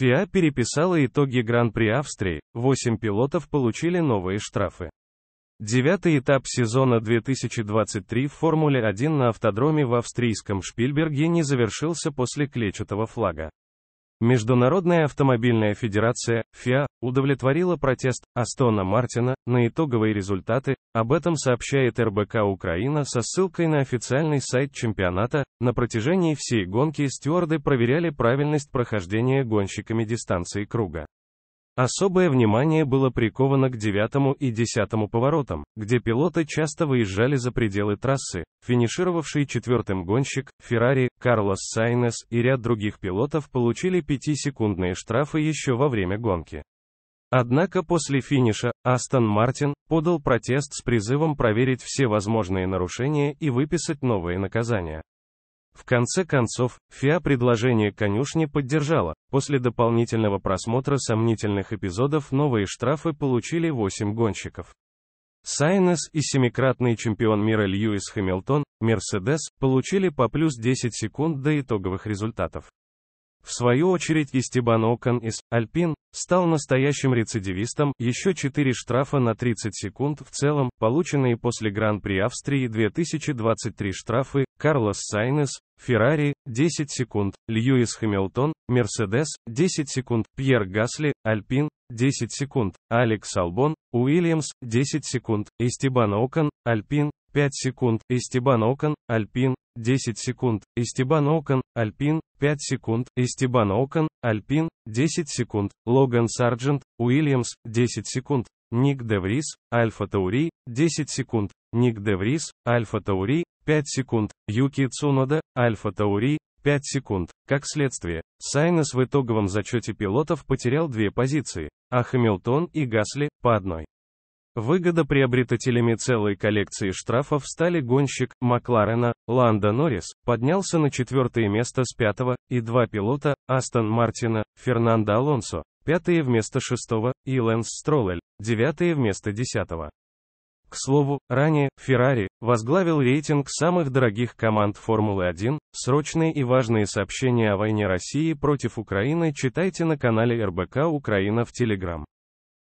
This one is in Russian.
ФИА переписала итоги Гран-при Австрии, 8 пилотов получили новые штрафы. Девятый этап сезона 2023 в Формуле-1 на автодроме в австрийском Шпильберге не завершился после клетчатого флага. Международная автомобильная федерация, ФИА, удовлетворила протест Астона Мартина на итоговые результаты, об этом сообщает РБК Украина со ссылкой на официальный сайт чемпионата. На протяжении всей гонки стюарды проверяли правильность прохождения гонщиками дистанции круга. Особое внимание было приковано к девятому и десятому поворотам, где пилоты часто выезжали за пределы трассы. Финишировавший четвертым гонщик, Феррари, Карлос Сайнес и ряд других пилотов получили пятисекундные штрафы еще во время гонки. Однако после финиша Астон Мартин подал протест с призывом проверить все возможные нарушения и выписать новые наказания. В конце концов, ФИА предложение конюшни поддержала. После дополнительного просмотра сомнительных эпизодов новые штрафы получили 8 гонщиков. Сайнес и семикратный чемпион мира Льюис Хэмилтон, Мерседес, получили по плюс 10 секунд до итоговых результатов. В свою очередь Истебан Окон из «Альпин» стал настоящим рецидивистом, еще 4 штрафа на 30 секунд в целом, полученные после Гран-при Австрии 2023 штрафы, Карлос Сайнес, Феррари, 10 секунд, Льюис Хэмилтон, Мерседес, 10 секунд, Пьер Гасли, Альпин, 10 секунд, Алекс Албон, Уильямс, 10 секунд, Истебан Окон, Альпин, 5 секунд, Эстебан Окон, Альпин, 10 секунд, Эстебан Окон, Альпин, 5 секунд, Эстебан Окон, Альпин, 10 секунд, Логан Сарджент, Уильямс, 10 секунд, Ник Деврис, Альфа Таури, 10 секунд, Ник Деврис, Альфа Таури, 5 секунд, Юки Цунода, Альфа Таури, 5 секунд. Как следствие, Сайнес в итоговом зачете пилотов потерял две позиции, а Хамилтон и Гасли – по одной. Выгодоприобретателями целой коллекции штрафов стали гонщик Макларена Ланда Норрис, поднялся на четвертое место с пятого, и два пилота Астон Мартина, Фернандо Алонсо, пятые вместо шестого, и Лэнс Строллель, девятые вместо десятого. К слову, ранее Ferrari возглавил рейтинг самых дорогих команд Формулы-1. Срочные и важные сообщения о войне России против Украины читайте на канале РБК Украина в Телеграм.